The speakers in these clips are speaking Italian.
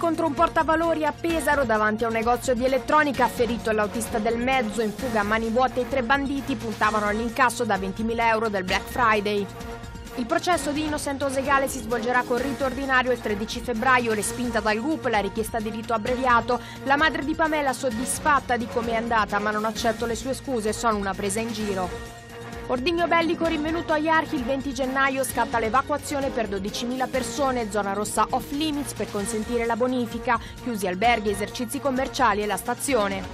contro un portavalori a Pesaro davanti a un negozio di elettronica, ferito l'autista del mezzo, in fuga a mani vuote i tre banditi puntavano all'incasso da 20.000 euro del Black Friday. Il processo di Innocent Osegale si svolgerà con rito ordinario il 13 febbraio, respinta dal GUP la richiesta di rito abbreviato. La madre di Pamela soddisfatta di come è andata, ma non accetto le sue scuse, sono una presa in giro. Ordigno bellico rinvenuto agli archi il 20 gennaio scatta l'evacuazione per 12.000 persone, zona rossa off limits per consentire la bonifica, chiusi alberghi, esercizi commerciali e la stazione.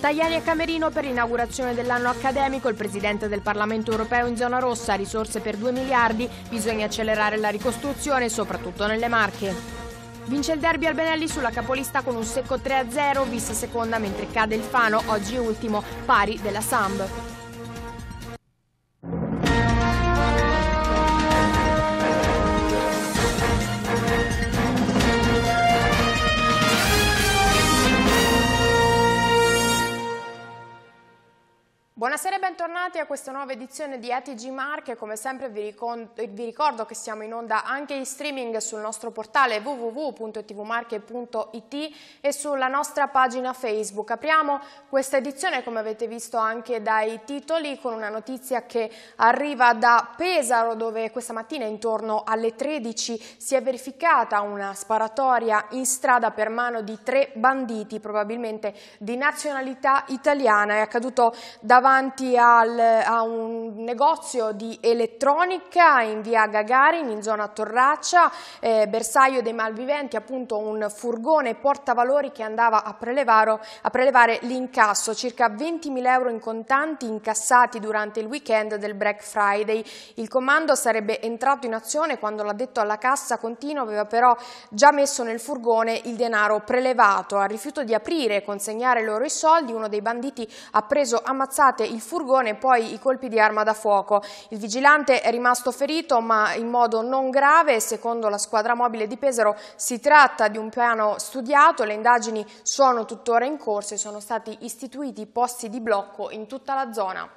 Tajani e Camerino per l'inaugurazione dell'anno accademico, il Presidente del Parlamento europeo in zona rossa, risorse per 2 miliardi, bisogna accelerare la ricostruzione soprattutto nelle Marche. Vince il derby Albenelli sulla capolista con un secco 3-0, vista seconda mentre cade il Fano, oggi ultimo, pari della Samb. bentornati a questa nuova edizione di ATG Marche. Come sempre vi, vi ricordo che siamo in onda anche in streaming sul nostro portale www.tvmarche.it e sulla nostra pagina Facebook. Apriamo questa edizione, come avete visto anche dai titoli, con una notizia che arriva da Pesaro, dove questa mattina intorno alle 13 si è verificata una sparatoria in strada per mano di tre banditi, probabilmente di nazionalità italiana. È accaduto davanti al, a un negozio di elettronica in via Gagarin, in zona Torraccia, eh, bersaglio dei malviventi, appunto un furgone portavalori che andava a, a prelevare l'incasso, circa 20.000 euro in contanti incassati durante il weekend del Black Friday. Il comando sarebbe entrato in azione quando l'ha detto alla cassa continua aveva però già messo nel furgone il denaro prelevato. A rifiuto di aprire e consegnare loro i soldi, uno dei banditi ha preso ammazzate il furgone furgone e poi i colpi di arma da fuoco. Il vigilante è rimasto ferito ma in modo non grave secondo la squadra mobile di Pesaro si tratta di un piano studiato, le indagini sono tuttora in corso e sono stati istituiti posti di blocco in tutta la zona.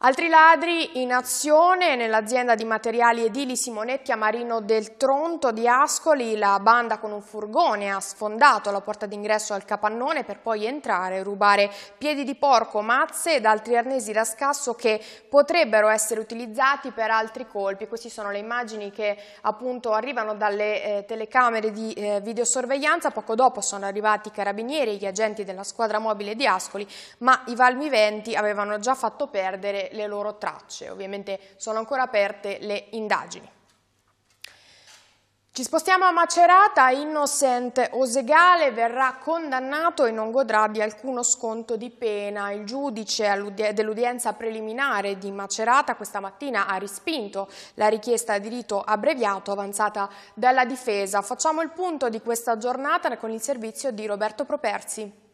Altri ladri in azione nell'azienda di materiali edili Simonetti a Marino del Tronto di Ascoli. La banda con un furgone ha sfondato la porta d'ingresso al capannone per poi entrare e rubare piedi di porco, mazze ed altri arnesi da scasso che potrebbero essere utilizzati per altri colpi. Queste sono le immagini che appunto arrivano dalle eh, telecamere di eh, videosorveglianza. Poco dopo sono arrivati i carabinieri e gli agenti della squadra mobile di Ascoli, ma i valmiventi avevano già fatto perdere le loro tracce. Ovviamente sono ancora aperte le indagini. Ci spostiamo a Macerata, Innocent Osegale verrà condannato e non godrà di alcuno sconto di pena. Il giudice dell'udienza preliminare di Macerata questa mattina ha rispinto la richiesta di rito abbreviato avanzata dalla difesa. Facciamo il punto di questa giornata con il servizio di Roberto Properzi.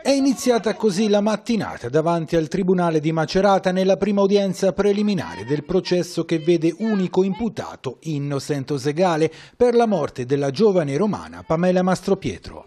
È iniziata così la mattinata davanti al Tribunale di Macerata nella prima udienza preliminare del processo che vede unico imputato Innocento Segale per la morte della giovane romana Pamela Mastropietro.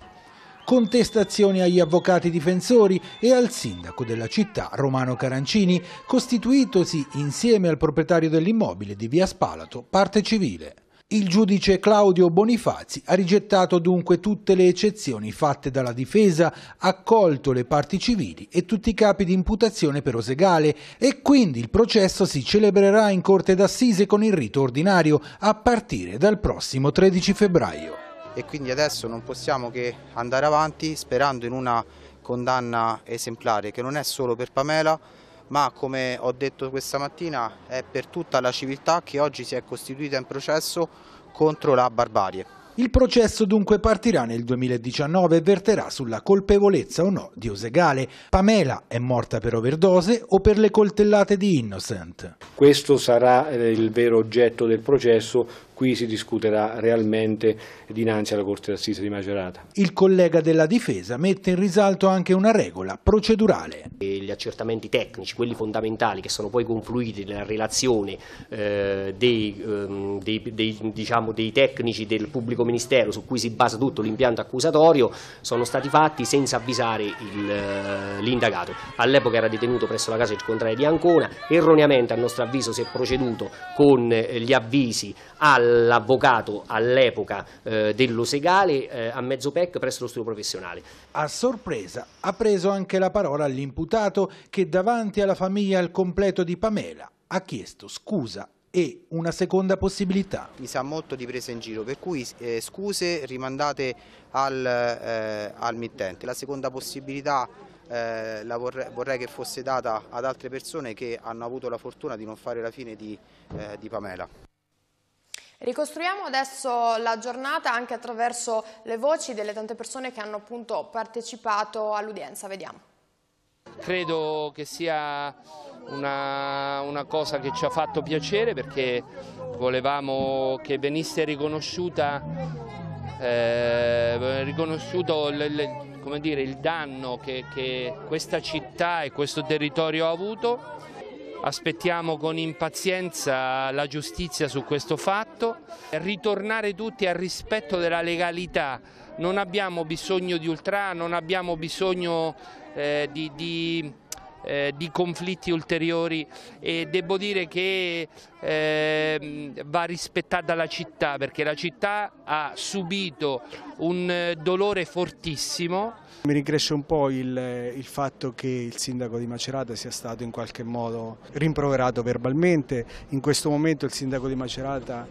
Contestazioni agli avvocati difensori e al sindaco della città Romano Carancini, costituitosi insieme al proprietario dell'immobile di via Spalato parte civile. Il giudice Claudio Bonifazi ha rigettato dunque tutte le eccezioni fatte dalla difesa, accolto le parti civili e tutti i capi di imputazione per Osegale e quindi il processo si celebrerà in corte d'assise con il rito ordinario a partire dal prossimo 13 febbraio. E quindi adesso non possiamo che andare avanti sperando in una condanna esemplare che non è solo per Pamela ma come ho detto questa mattina è per tutta la civiltà che oggi si è costituita in processo contro la barbarie. Il processo dunque partirà nel 2019 e verterà sulla colpevolezza o no di Osegale. Pamela è morta per overdose o per le coltellate di Innocent? Questo sarà eh, il vero oggetto del processo qui si discuterà realmente dinanzi alla Corte d'Assise di Macerata. Il collega della difesa mette in risalto anche una regola procedurale. Gli accertamenti tecnici, quelli fondamentali che sono poi confluiti nella relazione eh, dei, ehm, dei, dei, diciamo, dei tecnici del pubblico ministero su cui si basa tutto l'impianto accusatorio, sono stati fatti senza avvisare eh, l'indagato. All'epoca era detenuto presso la casa circondaria di Ancona, erroneamente a nostro avviso si è proceduto con eh, gli avvisi al all'avvocato all'epoca eh, dello Segale eh, a Mezzopec presso lo studio professionale. A sorpresa ha preso anche la parola l'imputato che davanti alla famiglia al completo di Pamela ha chiesto scusa e una seconda possibilità. Mi sa molto di presa in giro, per cui eh, scuse rimandate al, eh, al, mittente. La seconda possibilità eh, la vorrei, vorrei, che fosse data ad altre persone che hanno avuto la fortuna di non fare la fine di, eh, di Pamela. Ricostruiamo adesso la giornata anche attraverso le voci delle tante persone che hanno appunto partecipato all'udienza, vediamo. Credo che sia una, una, cosa che ci ha fatto piacere perché volevamo che venisse riconosciuta, eh, riconosciuto le, le, dire, il danno che, che questa città e questo territorio ha avuto Aspettiamo con impazienza la giustizia su questo fatto, ritornare tutti al rispetto della legalità, non abbiamo bisogno di ultra, non abbiamo bisogno eh, di, di eh, di conflitti ulteriori e devo dire che eh, va rispettata la città perché la città ha subito un eh, dolore fortissimo. Mi rincresce un po' il, eh, il fatto che il sindaco di Macerata sia stato in qualche modo rimproverato verbalmente, in questo momento il sindaco di Macerata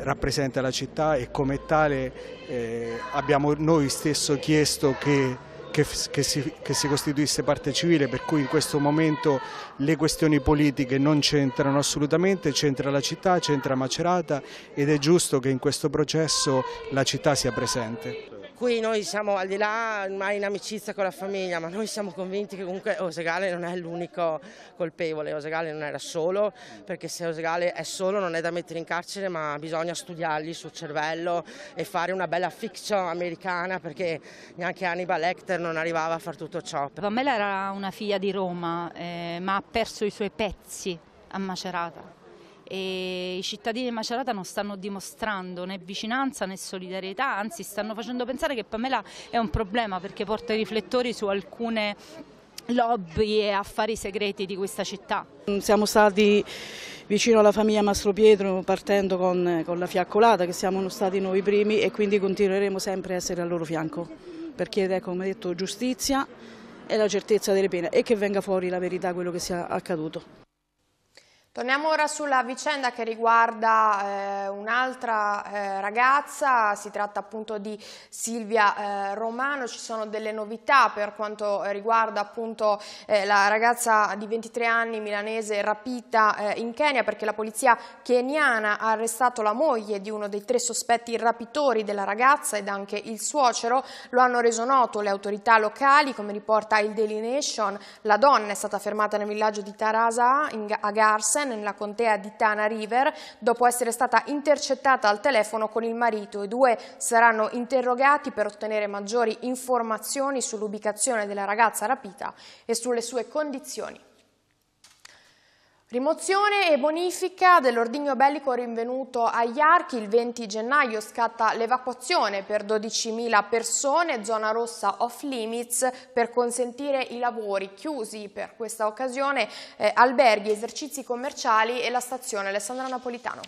rappresenta la città e come tale eh, abbiamo noi stesso chiesto che che, che, si, che, si, costituisse parte civile, per cui in questo momento le questioni politiche non c'entrano assolutamente, c'entra la città, c'entra Macerata ed è giusto che in questo processo la città sia presente cui noi siamo al di là ormai in amicizia con la famiglia, ma noi siamo convinti che comunque Osegale non è l'unico colpevole, Osegale non era solo, perché se Osegale è solo non è da mettere in carcere, ma bisogna studiargli sul cervello e fare una bella fiction americana, perché neanche Hannibal Lecter non arrivava a fare tutto ciò. Pamela era una figlia di Roma, eh, ma ha perso i suoi pezzi a Macerata e i cittadini di Macerata non stanno dimostrando né vicinanza né solidarietà, anzi stanno facendo pensare che Pamela è un problema perché porta i riflettori su alcune lobby e affari segreti di questa città. Siamo stati vicino alla famiglia Mastro Pietro partendo con, con la fiaccolata che siamo stati noi primi e quindi continueremo sempre a essere al loro fianco per chiedere, ecco, come detto, giustizia e la certezza delle pene e che venga fuori la verità quello che sia accaduto. Torniamo ora sulla vicenda che riguarda eh, un'altra eh, ragazza, si tratta appunto di Silvia eh, Romano, ci sono delle novità per quanto riguarda appunto eh, la ragazza di 23 anni milanese rapita eh, in Kenya perché la polizia keniana ha arrestato la moglie di uno dei tre sospetti rapitori della ragazza ed anche il suocero, lo hanno reso noto le autorità locali come riporta il Daily Nation, la donna è stata fermata nel villaggio di Tarasa a Garsa Marse, nella contea di Tana River, dopo essere stata intercettata al telefono con il marito. I due saranno interrogati per ottenere maggiori informazioni sull'ubicazione della ragazza rapita e sulle sue condizioni. Rimozione e bonifica dell'ordigno bellico rinvenuto agli archi. Il 20 gennaio scatta l'evacuazione per 12.000 persone, zona rossa off limits, per consentire i lavori chiusi per questa occasione, eh, alberghi, esercizi commerciali e la stazione Alessandra Napolitano.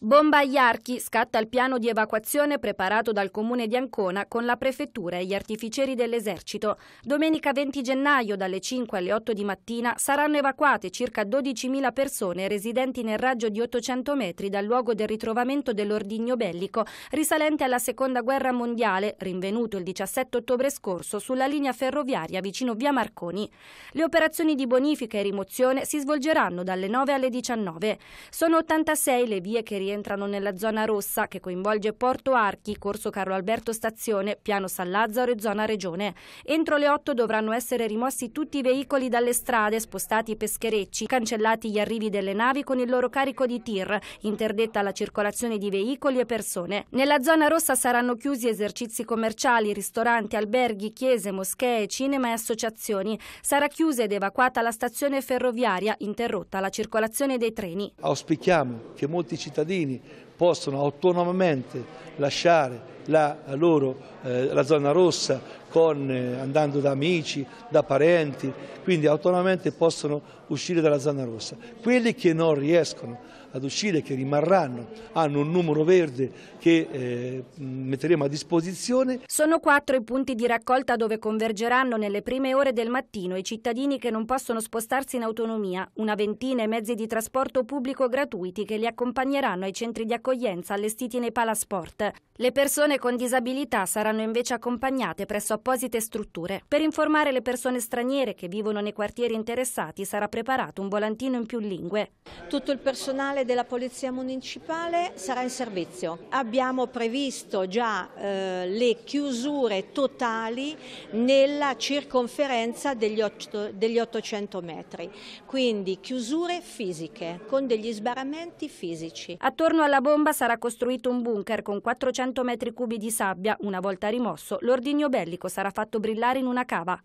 Bomba agli archi scatta il piano di evacuazione preparato dal comune di Ancona con la prefettura e gli artificieri dell'esercito. Domenica 20 gennaio dalle 5 alle 8 di mattina saranno evacuate circa 12.000 persone residenti nel raggio di 800 metri dal luogo del ritrovamento dell'ordigno bellico risalente alla seconda guerra mondiale, rinvenuto il 17 ottobre scorso sulla linea ferroviaria vicino via Marconi. Le operazioni di bonifica e rimozione si svolgeranno dalle 9 alle 19. Sono 86 le vie che rientrano nella zona rossa che coinvolge Porto Archi, Corso Carlo Alberto Stazione, Piano San Lazzaro e zona Regione. Entro le 8 dovranno essere rimossi tutti i veicoli dalle strade, spostati i pescherecci, cancellati gli arrivi delle navi con il loro carico di tir, interdetta la circolazione di veicoli e persone. Nella zona rossa saranno chiusi esercizi commerciali, ristoranti, alberghi, chiese, moschee, cinema e associazioni. Sarà chiusa ed evacuata la stazione ferroviaria, interrotta la circolazione dei treni. Auspichiamo che molti cittadini cittadini possono autonomamente lasciare la, loro, eh, la zona rossa con, eh, andando da amici, da parenti, quindi autonomamente possono uscire dalla zona rossa. Quelli che non riescono ad uscire, che rimarranno, hanno un numero verde che eh, metteremo a disposizione. Sono quattro i punti di raccolta dove convergeranno nelle prime ore del mattino i cittadini che non possono spostarsi in autonomia, una ventina e mezzi di trasporto pubblico gratuiti che li accompagneranno ai centri di accoglienza allestiti nei palasport. Le persone con disabilità saranno invece accompagnate presso apposite strutture. Per informare le persone straniere che vivono nei quartieri interessati sarà preparato un volantino in più lingue. Tutto il personale della Polizia Municipale sarà in servizio. Abbiamo previsto già eh, le chiusure totali nella circonferenza degli, otto, degli 800 metri, quindi chiusure fisiche con degli sbarramenti fisici. Attorno alla bomba sarà costruito un bunker con 400 metri cubi tubi di sabbia. Una volta rimosso, l'ordigno bellico sarà fatto brillare in una cava.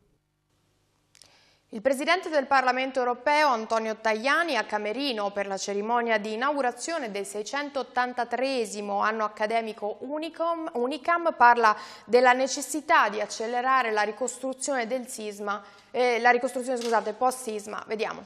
Il Presidente del Parlamento europeo Antonio Tajani a Camerino per la cerimonia di inaugurazione del 683 anno accademico Unicom, Unicam parla della necessità di accelerare la ricostruzione del sisma, eh, la ricostruzione scusate, post-sisma. Vediamo.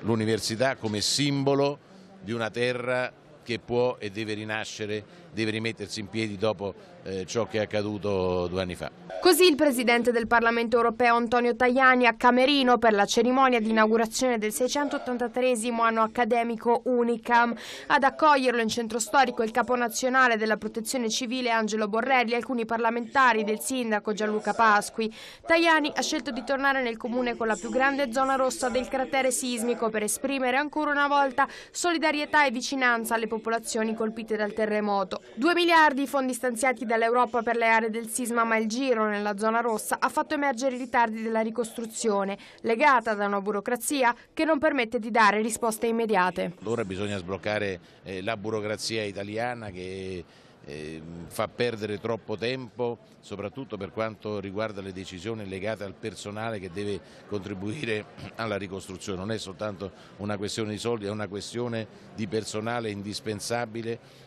L'università come simbolo di una terra che può e deve rinascere deve rimettersi in piedi dopo eh, ciò che è accaduto due anni fa. Così il Presidente del Parlamento europeo Antonio Tajani a Camerino per la cerimonia di inaugurazione del 683 anno accademico Unicam. Ad accoglierlo in centro storico il capo nazionale della protezione civile Angelo Borrelli e alcuni parlamentari del sindaco Gianluca Pasqui. Tajani ha scelto di tornare nel comune con la più grande zona rossa del cratere sismico per esprimere ancora una volta solidarietà e vicinanza alle popolazioni colpite dal terremoto. 2 miliardi i fondi stanziati dall'Europa per le aree del sisma, ma il giro nella zona rossa ha fatto emergere i ritardi della ricostruzione, legata da una burocrazia che non permette di dare risposte immediate. Ora bisogna sbloccare eh, la burocrazia italiana che eh, fa perdere troppo tempo, soprattutto per quanto riguarda le decisioni legate al personale che deve contribuire alla ricostruzione. Non è soltanto una questione di soldi, è una questione di personale indispensabile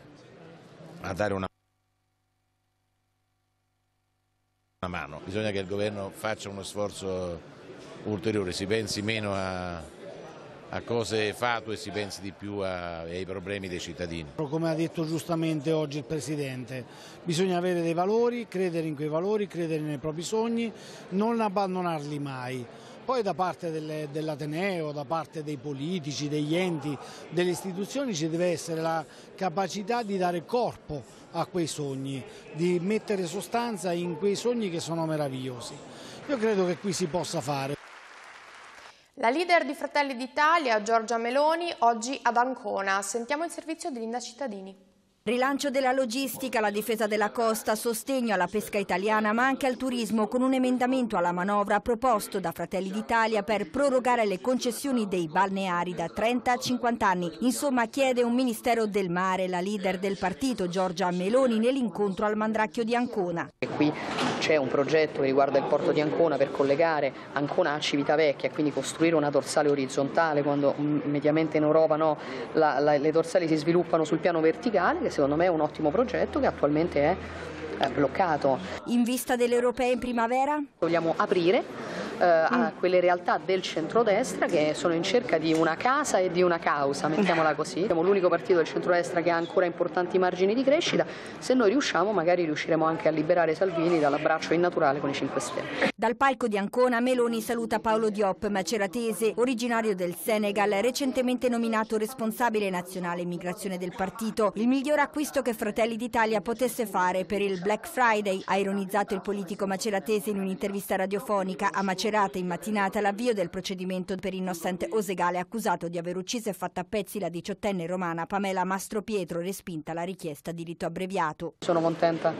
a dare una mano. Bisogna che il governo faccia uno sforzo ulteriore, si pensi meno a a cose fatue si pensi di più a, ai problemi dei cittadini. Come ha detto giustamente oggi il Presidente, bisogna avere dei valori, credere in quei valori, credere nei propri sogni, non abbandonarli mai poi da parte dell'Ateneo, da parte dei politici, degli enti, delle istituzioni ci deve essere la capacità di dare corpo a quei sogni, di mettere sostanza in quei sogni che sono meravigliosi. Io credo che qui si possa fare. La leader di Fratelli d'Italia, Giorgia Meloni, oggi ad Ancona. Sentiamo il servizio di Linda Cittadini. Rilancio della logistica, la difesa della costa, sostegno alla pesca italiana ma anche al turismo con un emendamento alla manovra proposto da Fratelli d'Italia per prorogare le concessioni dei balneari da 30 a 50 anni. Insomma chiede un Ministero del Mare, la leader del partito Giorgia Meloni nell'incontro al Mandracchio di Ancona. E qui c'è un progetto che riguarda il porto di Ancona per collegare Ancona a Civitavecchia, quindi costruire una dorsale orizzontale quando mm, mediamente in Europa no, la, la, le dorsali si sviluppano sul piano verticale che secondo me è un ottimo progetto che attualmente è eh, bloccato. In vista delle europee in primavera? Vogliamo aprire eh, a mm. quelle realtà del centrodestra che sono in cerca di una casa e di una causa, mettiamola così. Siamo l'unico partito del centrodestra che ha ancora importanti margini di crescita, se noi riusciamo magari riusciremo anche a liberare Salvini dall'abbraccio innaturale con i 5 Stelle. Dal palco di Ancona Meloni saluta Paolo Diop, maceratese, originario del Senegal, recentemente nominato responsabile nazionale immigrazione del partito. Il miglior acquisto che Fratelli d'Italia potesse fare per il Black Friday, ha ironizzato il politico maceratese in un'intervista radiofonica a Macerata serata in mattinata l'avvio del procedimento per innocente Osegale accusato di aver ucciso e fatto a pezzi la diciottenne romana Pamela Mastropietro, respinta la richiesta di rito abbreviato. Sono contenta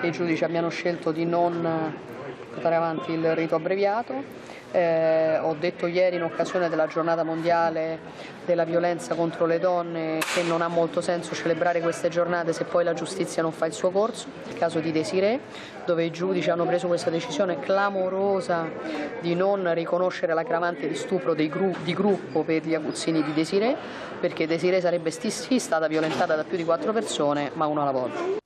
che i giudici abbiano scelto di non eh, portare avanti il rito abbreviato. Eh, ho detto ieri in occasione della giornata mondiale della violenza contro le donne che non ha molto senso celebrare queste giornate se poi la giustizia non fa il suo corso, il caso di Desiree dove i giudici hanno preso questa decisione clamorosa di non riconoscere l'aggravante di stupro gru di gruppo per gli aguzzini di Desiree perché Desiree sarebbe stata violentata da più di quattro persone ma una alla volta.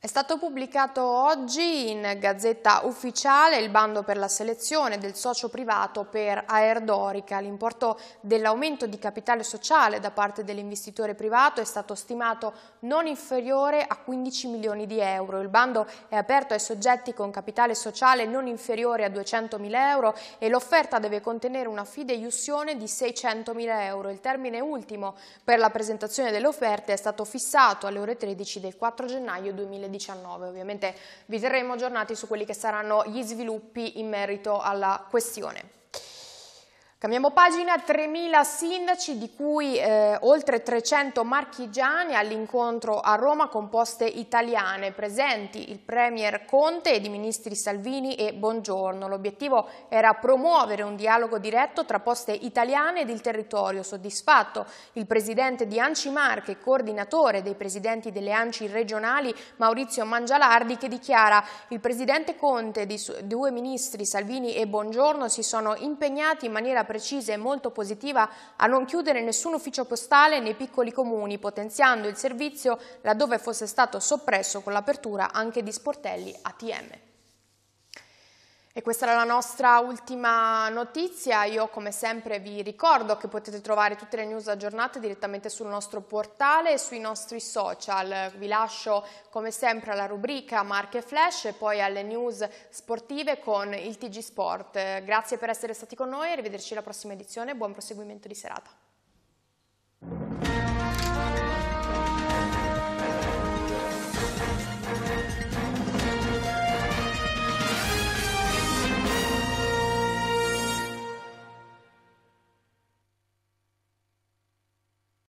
È stato pubblicato oggi in Gazzetta Ufficiale il bando per la selezione del socio privato per Aerdorica. L'importo dell'aumento di capitale sociale da parte dell'investitore privato è stato stimato non inferiore a 15 milioni di euro. Il bando è aperto ai soggetti con capitale sociale non inferiore a 200 mila euro e l'offerta deve contenere una fideiussione di 600 mila euro. Il termine ultimo per la presentazione delle offerte è stato fissato alle ore 13 del 4 gennaio 2019. 2019. Ovviamente vi terremo aggiornati su quelli che saranno gli sviluppi in merito alla questione. Cambiamo pagina, 3.000 sindaci, di cui eh, oltre 300 marchigiani all'incontro a Roma con poste italiane, presenti il Premier Conte ed i ministri Salvini e Bongiorno. L'obiettivo era promuovere un dialogo diretto tra poste italiane ed il territorio. Soddisfatto il presidente di Anci Marche, coordinatore dei presidenti delle Anci regionali, Maurizio Mangialardi, che dichiara il presidente Conte e i due ministri Salvini e Bongiorno si sono impegnati in maniera precisa e molto positiva a non chiudere nessun ufficio postale nei piccoli comuni, potenziando il servizio laddove fosse stato soppresso con l'apertura anche di sportelli ATM. E questa era la nostra ultima notizia, io come sempre vi ricordo che potete trovare tutte le news aggiornate direttamente sul nostro portale e sui nostri social, vi lascio come sempre alla rubrica Marche Flash e poi alle news sportive con il TG Sport. Grazie per essere stati con noi, arrivederci alla prossima edizione e buon proseguimento di serata.